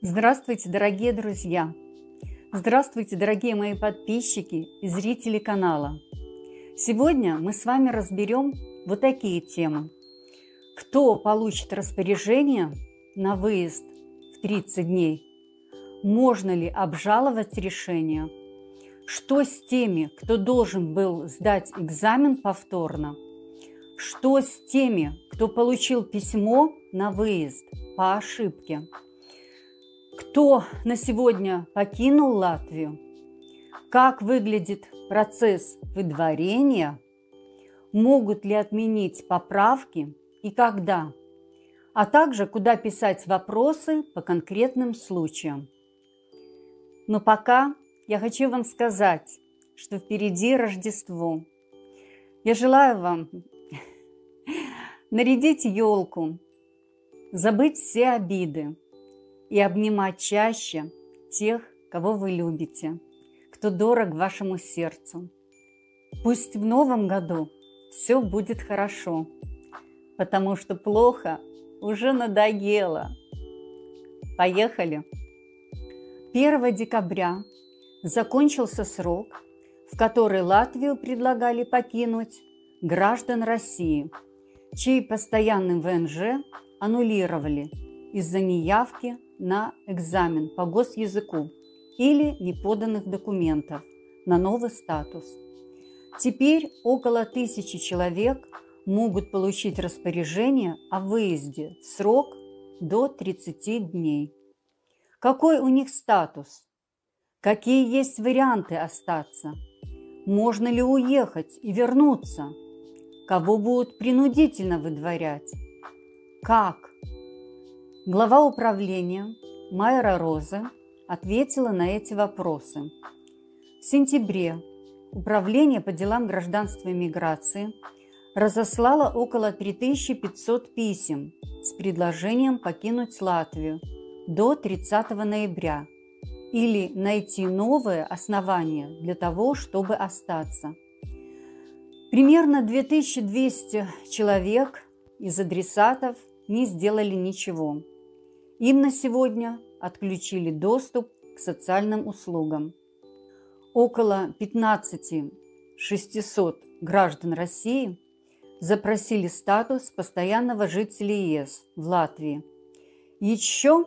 Здравствуйте, дорогие друзья! Здравствуйте, дорогие мои подписчики и зрители канала! Сегодня мы с вами разберем вот такие темы. Кто получит распоряжение на выезд в 30 дней? Можно ли обжаловать решение? Что с теми, кто должен был сдать экзамен повторно? Что с теми, кто получил письмо на выезд по ошибке? кто на сегодня покинул Латвию, как выглядит процесс выдворения, могут ли отменить поправки и когда, а также куда писать вопросы по конкретным случаям. Но пока я хочу вам сказать, что впереди Рождество. Я желаю вам нарядить елку, забыть все обиды, и обнимать чаще тех, кого вы любите, кто дорог вашему сердцу. Пусть в новом году все будет хорошо, потому что плохо уже надоело. Поехали! 1 декабря закончился срок, в который Латвию предлагали покинуть граждан России, чей постоянный ВНЖ аннулировали – из-за неявки на экзамен по госязыку или неподанных документов на новый статус. Теперь около тысячи человек могут получить распоряжение о выезде в срок до 30 дней. Какой у них статус? Какие есть варианты остаться? Можно ли уехать и вернуться? Кого будут принудительно выдворять? Как? Глава управления Майра Роза ответила на эти вопросы. В сентябре Управление по делам гражданства и миграции разослало около 3500 писем с предложением покинуть Латвию до 30 ноября или найти новые основания для того, чтобы остаться. Примерно 2200 человек из адресатов не сделали ничего – им на сегодня отключили доступ к социальным услугам. Около 15 600 граждан России запросили статус постоянного жителя ЕС в Латвии. Еще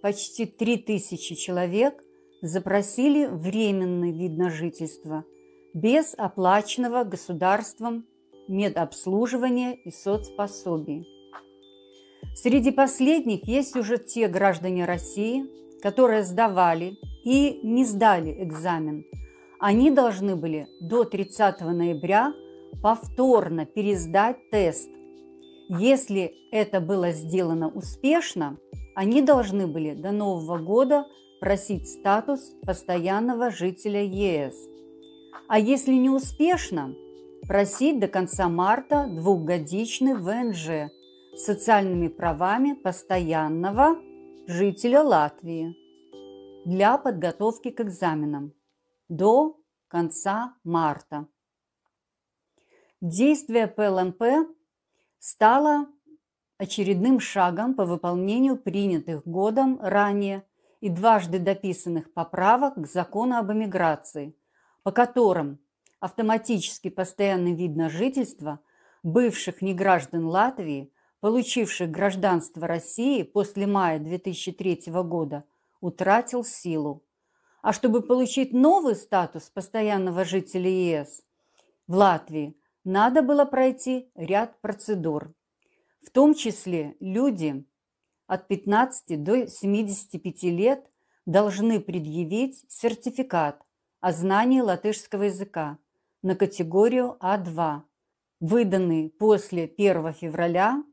почти 3000 человек запросили временный вид на жительство без оплаченного государством медобслуживания и соцпособий. Среди последних есть уже те граждане России, которые сдавали и не сдали экзамен. Они должны были до 30 ноября повторно пересдать тест. Если это было сделано успешно, они должны были до Нового года просить статус постоянного жителя ЕС. А если не успешно, просить до конца марта двухгодичный ВНЖ социальными правами постоянного жителя Латвии для подготовки к экзаменам до конца марта. Действие ПЛМП стало очередным шагом по выполнению принятых годом ранее и дважды дописанных поправок к закону об эмиграции, по которым автоматически постоянный вид на жительство бывших неграждан Латвии – получивших гражданство России после мая 2003 года, утратил силу. А чтобы получить новый статус постоянного жителя ЕС в Латвии, надо было пройти ряд процедур. В том числе люди от 15 до 75 лет должны предъявить сертификат о знании латышского языка на категорию А2, выданный после 1 февраля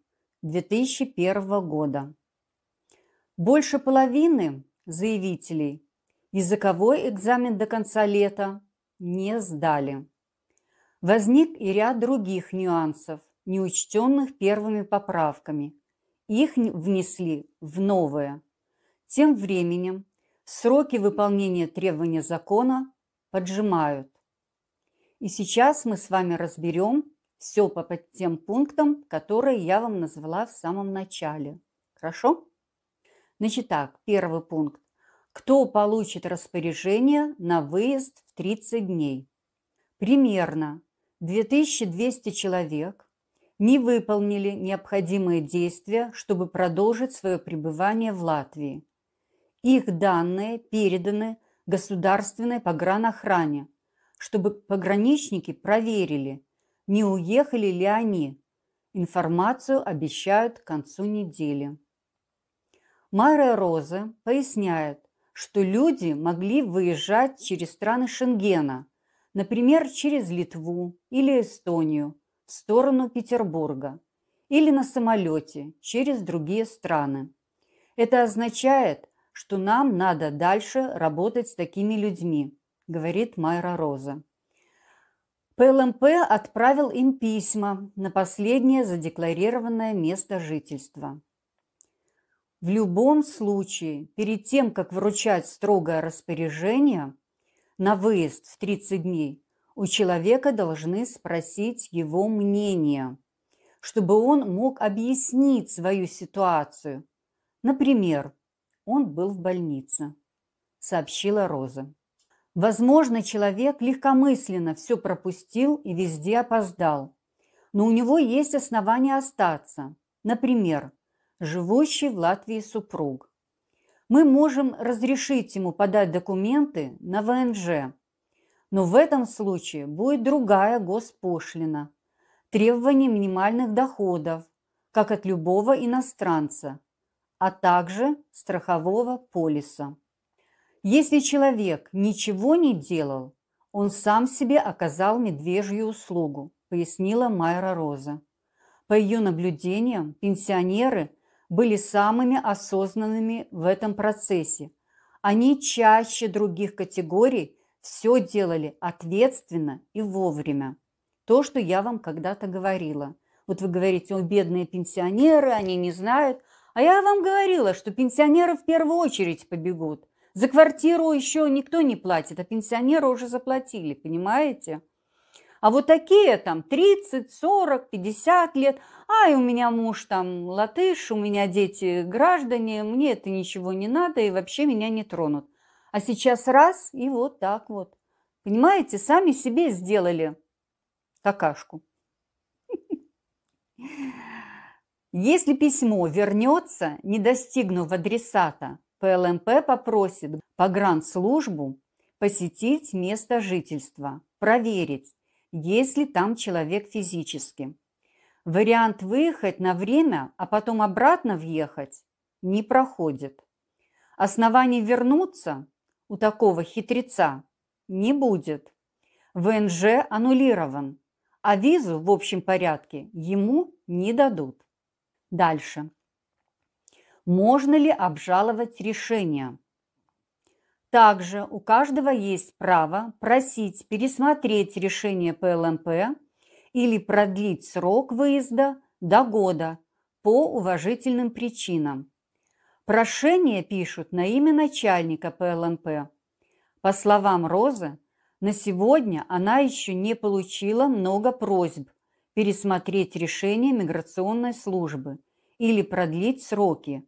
2001 года. Больше половины заявителей языковой экзамен до конца лета не сдали. Возник и ряд других нюансов, не учтенных первыми поправками. Их внесли в новое. Тем временем сроки выполнения требования закона поджимают. И сейчас мы с вами разберем все по тем пунктам, которые я вам назвала в самом начале. Хорошо? Значит так, первый пункт. Кто получит распоряжение на выезд в 30 дней? Примерно 2200 человек не выполнили необходимые действия, чтобы продолжить свое пребывание в Латвии. Их данные переданы государственной погранохране, чтобы пограничники проверили, не уехали ли они. Информацию обещают к концу недели. Майра Роза поясняет, что люди могли выезжать через страны Шенгена, например, через Литву или Эстонию в сторону Петербурга или на самолете через другие страны. Это означает, что нам надо дальше работать с такими людьми, говорит Майра Роза. ПЛМП отправил им письма на последнее задекларированное место жительства. В любом случае, перед тем, как вручать строгое распоряжение на выезд в 30 дней, у человека должны спросить его мнение, чтобы он мог объяснить свою ситуацию. Например, он был в больнице, сообщила Роза. Возможно, человек легкомысленно все пропустил и везде опоздал. Но у него есть основания остаться. Например, живущий в Латвии супруг. Мы можем разрешить ему подать документы на ВНЖ. Но в этом случае будет другая госпошлина. требования минимальных доходов, как от любого иностранца, а также страхового полиса. Если человек ничего не делал, он сам себе оказал медвежью услугу, пояснила Майра Роза. По ее наблюдениям, пенсионеры были самыми осознанными в этом процессе. Они чаще других категорий все делали ответственно и вовремя. То, что я вам когда-то говорила. Вот вы говорите, о, бедные пенсионеры, они не знают. А я вам говорила, что пенсионеры в первую очередь побегут – за квартиру еще никто не платит, а пенсионеры уже заплатили, понимаете? А вот такие там 30, 40, 50 лет, ай, у меня муж там латыш, у меня дети граждане, мне это ничего не надо и вообще меня не тронут. А сейчас раз и вот так вот. Понимаете, сами себе сделали какашку. Если письмо вернется, не достигнув адресата, ПЛМП попросит погранслужбу посетить место жительства, проверить, есть ли там человек физически. Вариант выехать на время, а потом обратно въехать не проходит. Оснований вернуться у такого хитреца не будет. ВНЖ аннулирован, а визу в общем порядке ему не дадут. Дальше можно ли обжаловать решение. Также у каждого есть право просить пересмотреть решение ПЛМП или продлить срок выезда до года по уважительным причинам. Прошение пишут на имя начальника ПЛМП. По словам Розы, на сегодня она еще не получила много просьб пересмотреть решение миграционной службы или продлить сроки,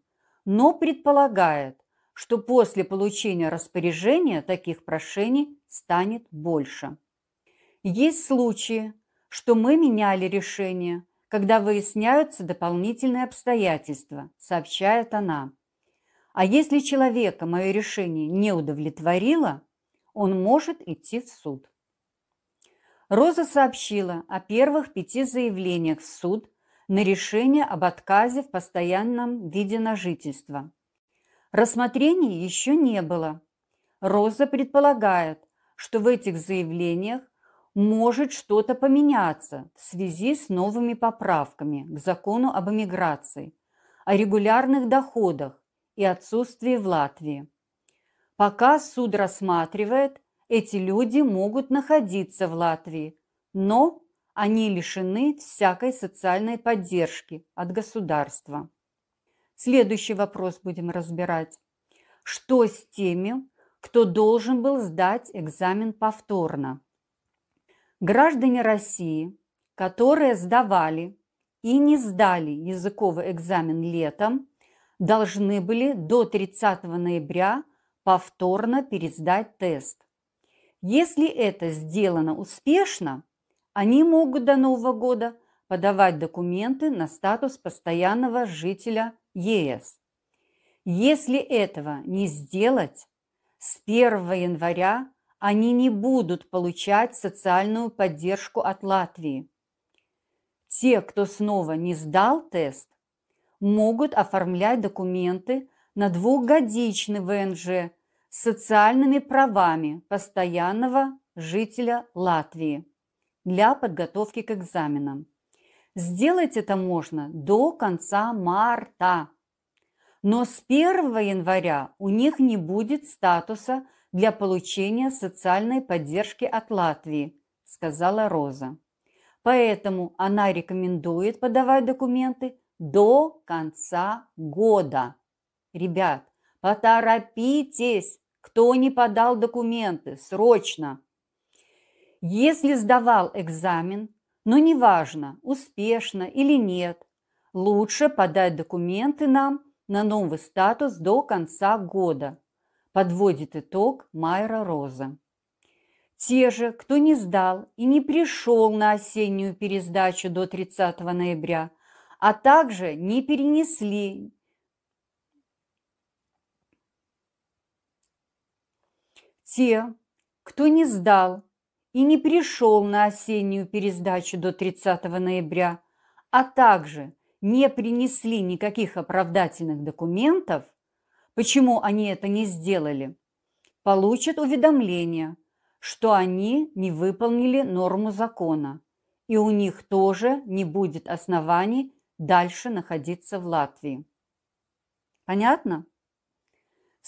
но предполагает, что после получения распоряжения таких прошений станет больше. Есть случаи, что мы меняли решение, когда выясняются дополнительные обстоятельства, сообщает она. А если человека мое решение не удовлетворило, он может идти в суд. Роза сообщила о первых пяти заявлениях в суд на решение об отказе в постоянном виде на жительство. Рассмотрений еще не было. Роза предполагает, что в этих заявлениях может что-то поменяться в связи с новыми поправками к закону об эмиграции, о регулярных доходах и отсутствии в Латвии. Пока суд рассматривает, эти люди могут находиться в Латвии, но они лишены всякой социальной поддержки от государства. Следующий вопрос будем разбирать. Что с теми, кто должен был сдать экзамен повторно? Граждане России, которые сдавали и не сдали языковый экзамен летом, должны были до 30 ноября повторно пересдать тест. Если это сделано успешно, они могут до Нового года подавать документы на статус постоянного жителя ЕС. Если этого не сделать, с 1 января они не будут получать социальную поддержку от Латвии. Те, кто снова не сдал тест, могут оформлять документы на двухгодичный ВНЖ с социальными правами постоянного жителя Латвии для подготовки к экзаменам. Сделать это можно до конца марта. Но с 1 января у них не будет статуса для получения социальной поддержки от Латвии, сказала Роза. Поэтому она рекомендует подавать документы до конца года. Ребят, поторопитесь, кто не подал документы, срочно! Если сдавал экзамен, но неважно, успешно или нет, лучше подать документы нам на новый статус до конца года, подводит итог Майра Роза. Те же, кто не сдал и не пришел на осеннюю пересдачу до 30 ноября, а также не перенесли те, кто не сдал и не пришел на осеннюю пересдачу до 30 ноября, а также не принесли никаких оправдательных документов, почему они это не сделали, получат уведомление, что они не выполнили норму закона, и у них тоже не будет оснований дальше находиться в Латвии. Понятно?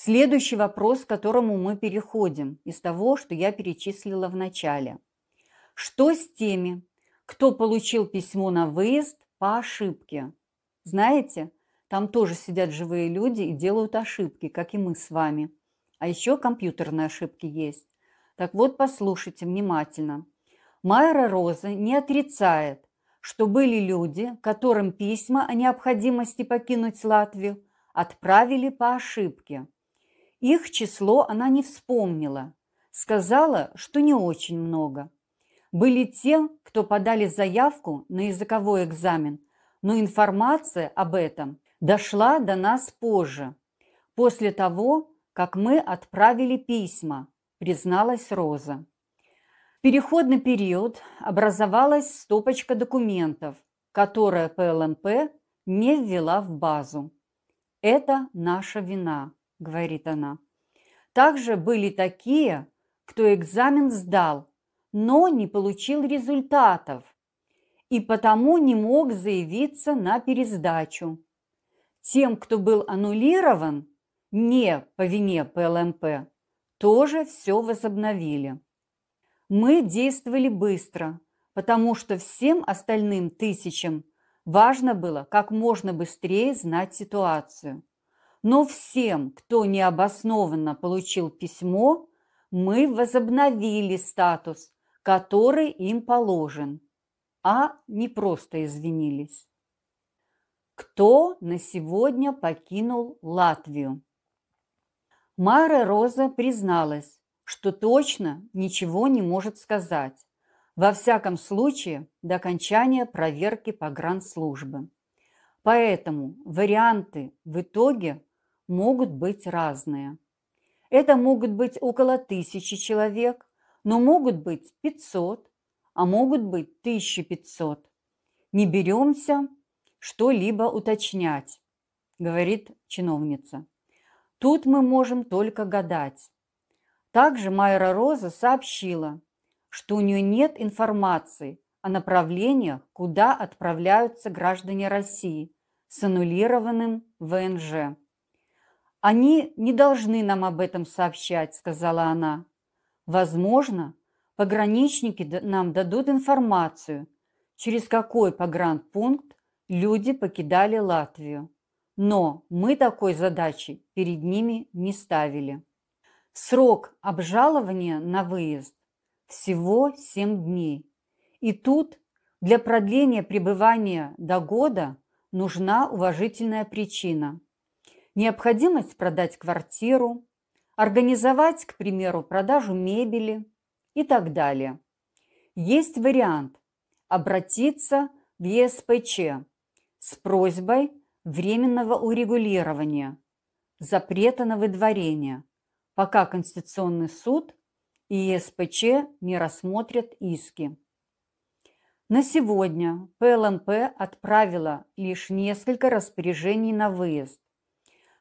Следующий вопрос, к которому мы переходим из того, что я перечислила в начале. Что с теми, кто получил письмо на выезд по ошибке? Знаете, там тоже сидят живые люди и делают ошибки, как и мы с вами. А еще компьютерные ошибки есть. Так вот, послушайте внимательно. Майра Роза не отрицает, что были люди, которым письма о необходимости покинуть Латвию отправили по ошибке – их число она не вспомнила. Сказала, что не очень много. Были те, кто подали заявку на языковой экзамен, но информация об этом дошла до нас позже, после того, как мы отправили письма, призналась Роза. В переходный период образовалась стопочка документов, которые ПЛМП не ввела в базу. Это наша вина говорит она. Также были такие, кто экзамен сдал, но не получил результатов и потому не мог заявиться на пересдачу. Тем, кто был аннулирован, не по вине ПЛМП, тоже все возобновили. Мы действовали быстро, потому что всем остальным тысячам важно было как можно быстрее знать ситуацию. Но всем, кто необоснованно получил письмо, мы возобновили статус, который им положен, а не просто извинились. Кто на сегодня покинул Латвию? Мара Роза призналась, что точно ничего не может сказать, во всяком случае до окончания проверки погранслужбы. Поэтому варианты в итоге могут быть разные. Это могут быть около тысячи человек, но могут быть 500, а могут быть 1500. Не беремся что-либо уточнять, говорит чиновница. Тут мы можем только гадать. Также Майра Роза сообщила, что у нее нет информации о направлениях, куда отправляются граждане России с аннулированным ВНЖ. «Они не должны нам об этом сообщать», – сказала она. «Возможно, пограничники нам дадут информацию, через какой погранпункт люди покидали Латвию. Но мы такой задачи перед ними не ставили. Срок обжалования на выезд всего 7 дней. И тут для продления пребывания до года нужна уважительная причина – необходимость продать квартиру, организовать, к примеру, продажу мебели и так далее. Есть вариант обратиться в ЕСПЧ с просьбой временного урегулирования запрета на выдворение, пока Конституционный суд и ЕСПЧ не рассмотрят иски. На сегодня ПЛМП отправила лишь несколько распоряжений на выезд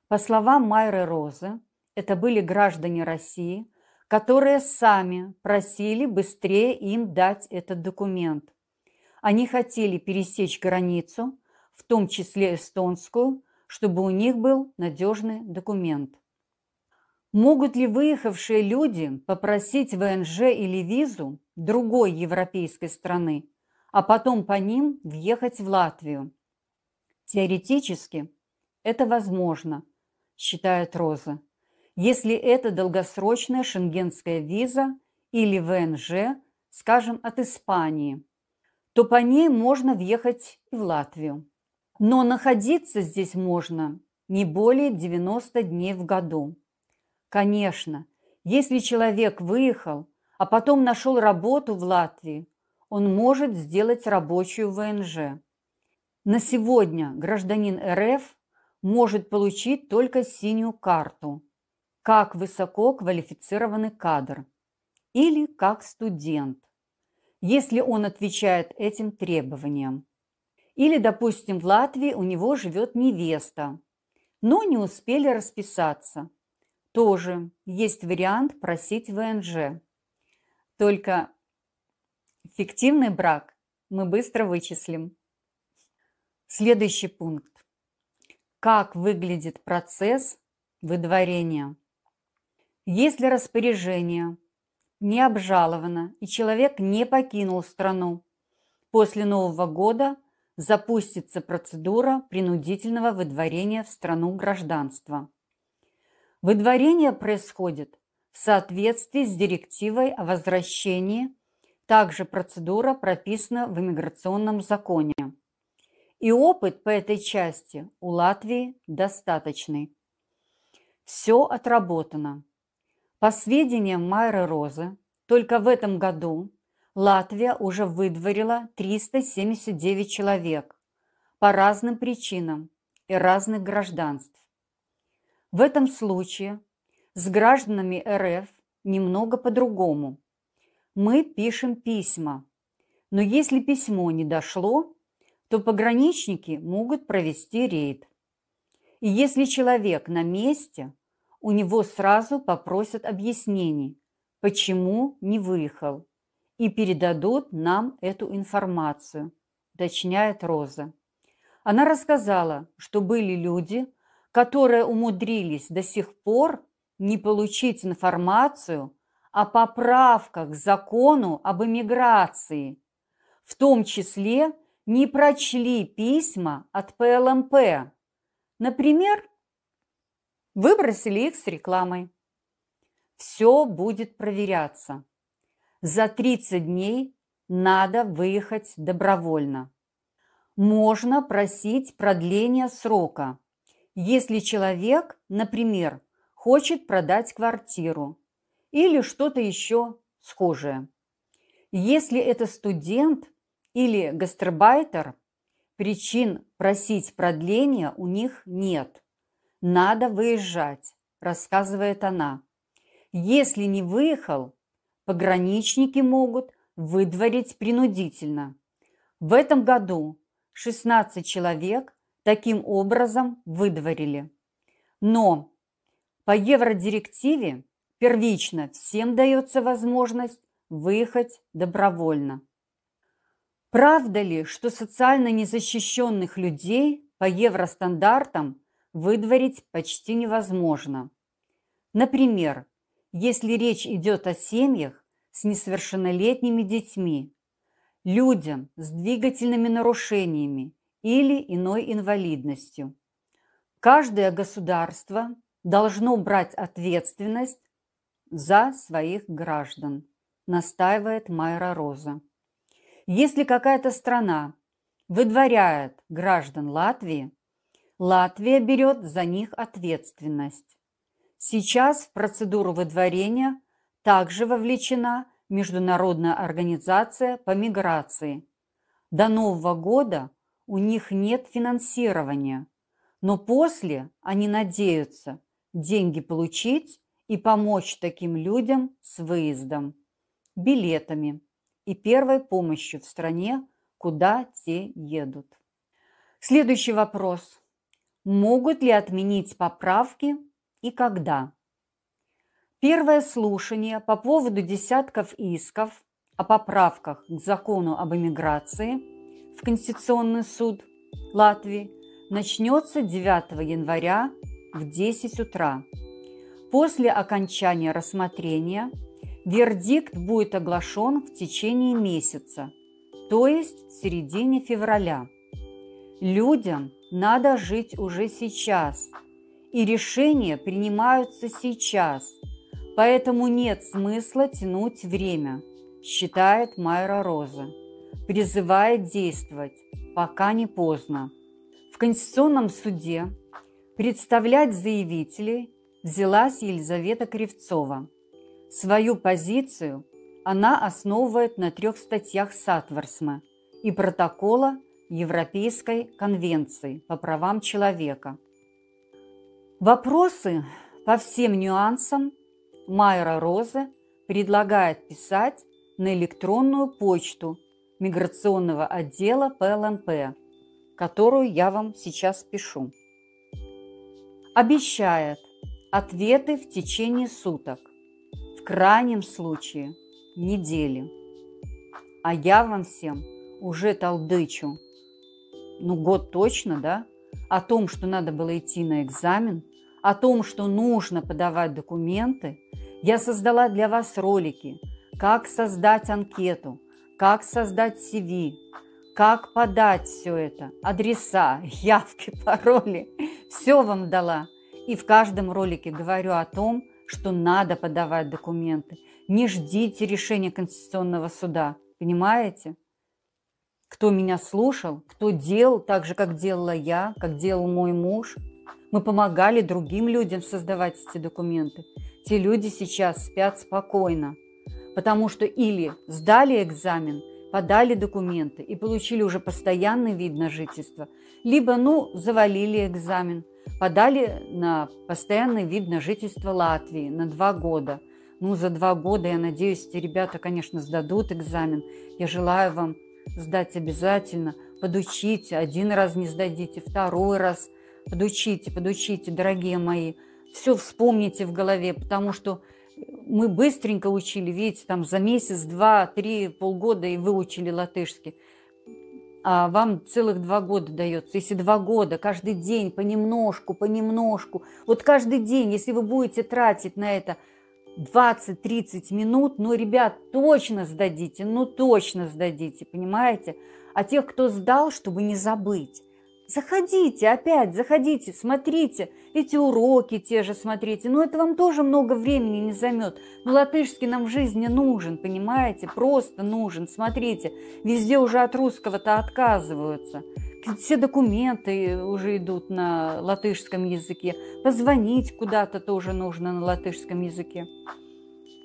по словам Майры Розы, это были граждане России, которые сами просили быстрее им дать этот документ. Они хотели пересечь границу, в том числе эстонскую, чтобы у них был надежный документ. Могут ли выехавшие люди попросить ВНЖ или визу другой европейской страны, а потом по ним въехать в Латвию? Теоретически это возможно, считает Роза. Если это долгосрочная шенгенская виза или ВНЖ, скажем, от Испании, то по ней можно въехать и в Латвию. Но находиться здесь можно не более 90 дней в году. Конечно, если человек выехал, а потом нашел работу в Латвии, он может сделать рабочую ВНЖ. На сегодня гражданин РФ может получить только синюю карту, как высоко квалифицированный кадр или как студент, если он отвечает этим требованиям. Или, допустим, в Латвии у него живет невеста, но не успели расписаться. Тоже есть вариант просить ВНЖ. Только фиктивный брак мы быстро вычислим. Следующий пункт как выглядит процесс выдворения. Если распоряжение не обжаловано и человек не покинул страну, после Нового года запустится процедура принудительного выдворения в страну гражданства. Выдворение происходит в соответствии с директивой о возвращении, также процедура прописана в иммиграционном законе. И опыт по этой части у Латвии достаточный. Все отработано. По сведениям Майры Розы, только в этом году Латвия уже выдворила 379 человек по разным причинам и разных гражданств. В этом случае с гражданами РФ немного по-другому. Мы пишем письма, но если письмо не дошло, то пограничники могут провести рейд. И если человек на месте, у него сразу попросят объяснений, почему не выехал, и передадут нам эту информацию, уточняет Роза. Она рассказала, что были люди, которые умудрились до сих пор не получить информацию о поправках к закону об эмиграции, в том числе не прочли письма от ПЛМП. Например, выбросили их с рекламой. Все будет проверяться. За 30 дней надо выехать добровольно. Можно просить продление срока, если человек, например, хочет продать квартиру или что-то еще схожее. Если это студент – или гастарбайтер, причин просить продления у них нет. Надо выезжать, рассказывает она. Если не выехал, пограничники могут выдворить принудительно. В этом году 16 человек таким образом выдворили. Но по евродирективе первично всем дается возможность выехать добровольно. Правда ли, что социально незащищенных людей по евростандартам выдворить почти невозможно? Например, если речь идет о семьях с несовершеннолетними детьми, людям с двигательными нарушениями или иной инвалидностью. Каждое государство должно брать ответственность за своих граждан, настаивает Майра Роза. Если какая-то страна выдворяет граждан Латвии, Латвия берет за них ответственность. Сейчас в процедуру выдворения также вовлечена Международная организация по миграции. До Нового года у них нет финансирования, но после они надеются деньги получить и помочь таким людям с выездом, билетами и первой помощью в стране, куда те едут. Следующий вопрос. Могут ли отменить поправки и когда? Первое слушание по поводу десятков исков о поправках к закону об эмиграции в Конституционный суд Латвии начнется 9 января в 10 утра. После окончания рассмотрения – Вердикт будет оглашен в течение месяца, то есть в середине февраля. Людям надо жить уже сейчас, и решения принимаются сейчас, поэтому нет смысла тянуть время, считает Майра Роза, призывая действовать, пока не поздно. В Конституционном суде представлять заявителей взялась Елизавета Кривцова – Свою позицию она основывает на трех статьях Сатварсма и протокола Европейской конвенции по правам человека. Вопросы по всем нюансам Майра Роза предлагает писать на электронную почту миграционного отдела ПЛНП, которую я вам сейчас пишу. Обещает ответы в течение суток крайнем случае недели. А я вам всем уже толдычу, ну год точно, да, о том, что надо было идти на экзамен, о том, что нужно подавать документы, я создала для вас ролики, как создать анкету, как создать CV, как подать все это, адреса, явки, пароли. Все вам дала. И в каждом ролике говорю о том, что надо подавать документы. Не ждите решения Конституционного суда. Понимаете? Кто меня слушал, кто делал так же, как делала я, как делал мой муж. Мы помогали другим людям создавать эти документы. Те люди сейчас спят спокойно, потому что или сдали экзамен, подали документы и получили уже постоянный вид на жительство, либо, ну, завалили экзамен – подали на постоянный вид на жительство Латвии на два года. Ну, за два года, я надеюсь, эти ребята, конечно, сдадут экзамен. Я желаю вам сдать обязательно. Подучите, один раз не сдадите, второй раз подучите, подучите, дорогие мои. Все вспомните в голове, потому что мы быстренько учили, видите, там за месяц, два, три, полгода и выучили латышский. А, вам целых два года дается. Если два года, каждый день, понемножку, понемножку. Вот каждый день, если вы будете тратить на это 20-30 минут, ну, ребят, точно сдадите, ну, точно сдадите, понимаете? А тех, кто сдал, чтобы не забыть заходите опять, заходите, смотрите, эти уроки те же смотрите, но это вам тоже много времени не займет. Но латышский нам в жизни нужен, понимаете, просто нужен, смотрите, везде уже от русского-то отказываются. Все документы уже идут на латышском языке. Позвонить куда-то тоже нужно на латышском языке.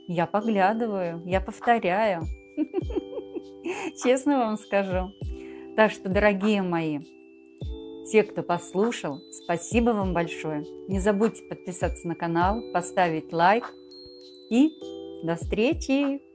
Я поглядываю, я повторяю. Честно вам скажу. Так что, дорогие мои, те, кто послушал, спасибо вам большое. Не забудьте подписаться на канал, поставить лайк и до встречи!